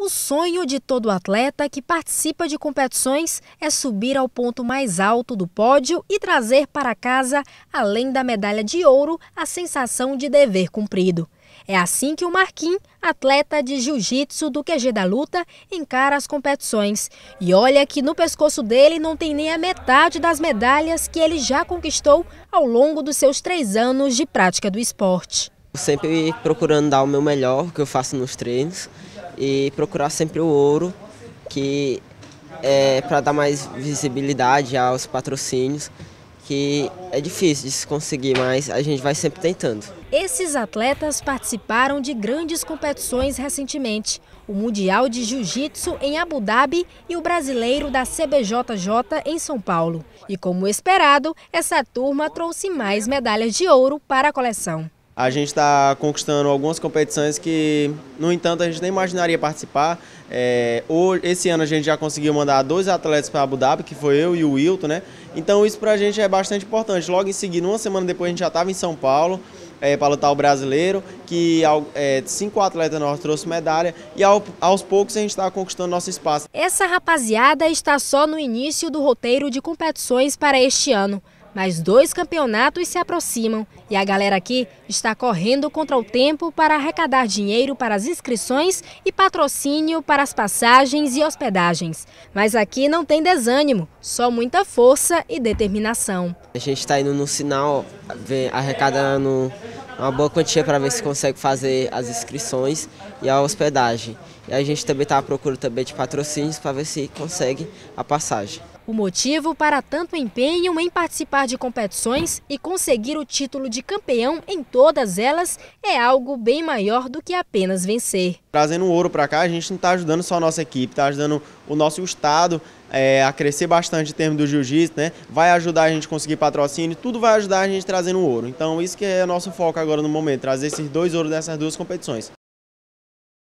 O sonho de todo atleta que participa de competições é subir ao ponto mais alto do pódio e trazer para casa, além da medalha de ouro, a sensação de dever cumprido. É assim que o Marquinhos, atleta de jiu-jitsu do QG da Luta, encara as competições. E olha que no pescoço dele não tem nem a metade das medalhas que ele já conquistou ao longo dos seus três anos de prática do esporte sempre procurando dar o meu melhor, que eu faço nos treinos, e procurar sempre o ouro, que é para dar mais visibilidade aos patrocínios, que é difícil de se conseguir, mas a gente vai sempre tentando. Esses atletas participaram de grandes competições recentemente. O Mundial de Jiu-Jitsu em Abu Dhabi e o brasileiro da CBJJ em São Paulo. E como esperado, essa turma trouxe mais medalhas de ouro para a coleção a gente está conquistando algumas competições que, no entanto, a gente nem imaginaria participar. É, hoje, esse ano a gente já conseguiu mandar dois atletas para Abu Dhabi, que foi eu e o Wilton, né? Então isso para a gente é bastante importante. Logo em seguida, uma semana depois, a gente já estava em São Paulo é, para lutar o brasileiro, que é, cinco atletas nós trouxe medalha e ao, aos poucos a gente está conquistando nosso espaço. Essa rapaziada está só no início do roteiro de competições para este ano. Mas dois campeonatos se aproximam e a galera aqui está correndo contra o tempo para arrecadar dinheiro para as inscrições e patrocínio para as passagens e hospedagens. Mas aqui não tem desânimo, só muita força e determinação. A gente está indo no sinal, arrecadando uma boa quantia para ver se consegue fazer as inscrições e a hospedagem. E a gente também está à procura também de patrocínios para ver se consegue a passagem. O motivo para tanto empenho em participar de competições e conseguir o título de campeão em todas elas é algo bem maior do que apenas vencer. Trazendo ouro para cá, a gente não está ajudando só a nossa equipe, está ajudando o nosso estado, é, a crescer bastante em termos do jiu-jitsu, né? Vai ajudar a gente a conseguir patrocínio, tudo vai ajudar a gente trazendo ouro. Então isso que é nosso foco agora no momento, trazer esses dois ouros dessas duas competições.